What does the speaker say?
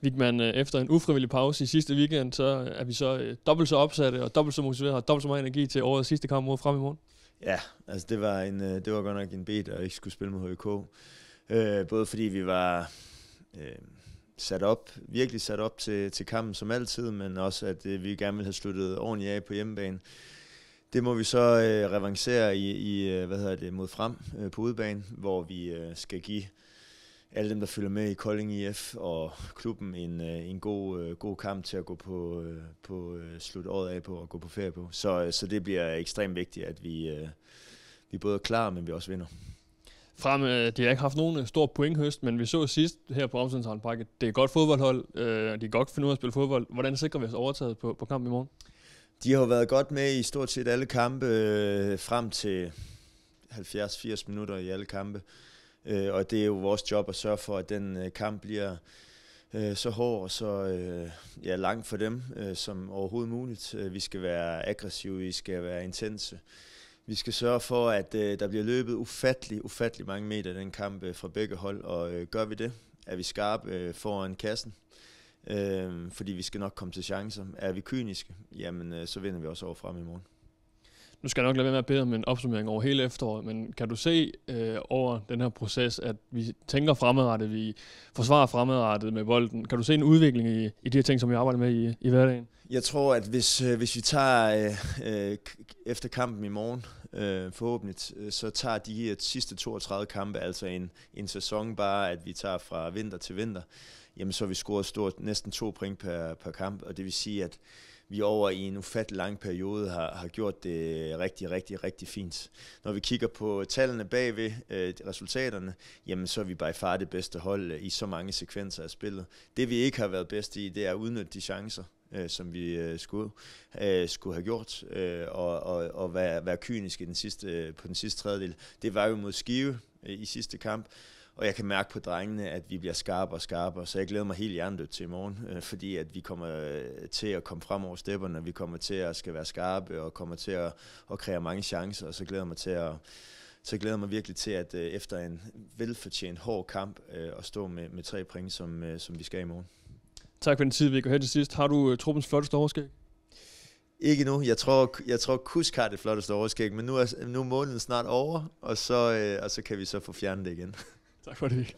Vigman, øh, efter en ufrivillig pause i sidste weekend, så øh, er vi så øh, dobbelt så opsatte og dobbelt så motiveret og dobbelt så meget energi til årets sidste kamp mod frem i morgen. Ja, altså det var, en, det var godt nok en bet at ikke skulle spille mod HK. Øh, både fordi vi var øh, sat op, virkelig sat op til, til kampen som altid, men også at øh, vi gerne ville have sluttet ordentligt af på hjemmebane. Det må vi så øh, revancere i, i hvad hedder det, mod frem øh, på udebane, hvor vi øh, skal give alle dem, der følger med i Kolding IF og klubben en, øh, en god, øh, god kamp til at gå på, øh, på slutåret af på og gå på ferie på. Så, så det bliver ekstremt vigtigt, at vi, vi både er klar, men vi også vinder. Frem, de har ikke haft nogen stor pointhøst, men vi så sidst her på Omsendshavn Park, det er et godt fodboldhold, de kan godt finde ud af at spille fodbold. Hvordan sikrer vi os overtaget på, på kampen i morgen? De har været godt med i stort set alle kampe frem til 70-80 minutter i alle kampe. Øh, og det er jo vores job at sørge for, at den øh, kamp bliver øh, så hård og så øh, ja, lang for dem øh, som overhovedet muligt. Øh, vi skal være aggressive, vi skal være intense. Vi skal sørge for, at øh, der bliver løbet ufattelig, ufattelig mange meter den kamp øh, fra begge hold, og øh, gør vi det, er vi skarpe øh, foran kassen, øh, fordi vi skal nok komme til chancer. Er vi kyniske, jamen øh, så vinder vi også over frem i morgen nu skal jeg nok lade være med at bede om en opsummering over hele efteråret, men kan du se øh, over den her proces, at vi tænker fremadrettet, vi forsvarer fremadrettet med bolden? Kan du se en udvikling i, i de her ting, som vi arbejder med i, i hverdagen? Jeg tror, at hvis, øh, hvis vi tager øh, øh, efter kampen i morgen, øh, forhåbentlig, øh, så tager de her sidste 32 kampe, altså en, en sæson bare, at vi tager fra vinter til vinter, jamen så har vi scoret stort næsten to point per, per kamp, og det vil sige, at vi over i en ufattelig lang periode har, har gjort det rigtig, rigtig, rigtig fint. Når vi kigger på tallene bagved, øh, resultaterne, jamen så er vi by far det bedste hold øh, i så mange sekvenser af spillet. Det vi ikke har været bedst i, det er at udnytte de chancer, øh, som vi øh, skulle, øh, skulle have gjort, øh, og, og, og være, være kyniske den sidste, øh, på den sidste tredjedel. Det var jo mod Skive øh, i sidste kamp, og jeg kan mærke på drengene, at vi bliver skarpere og skarpere, så jeg glæder mig helt hjernedødt til i morgen, øh, fordi at vi kommer øh, til at komme frem over stepperne, vi kommer til at skal være skarpe og kommer til at, at kræve mange chancer, og så glæder jeg mig til at så glæder jeg mig virkelig til, at øh, efter en velfortjent hård kamp, at stå med, med tre point, som, som vi skal i morgen. Tak for den tid, vi går her til sidst. Har du truppens flotteste overskæg? Ikke nu. Jeg tror, jeg tror Kusk har det flotteste overskæg, men nu er, nu er måneden snart over, og så, og så kan vi så få fjernet det igen. Tak for det.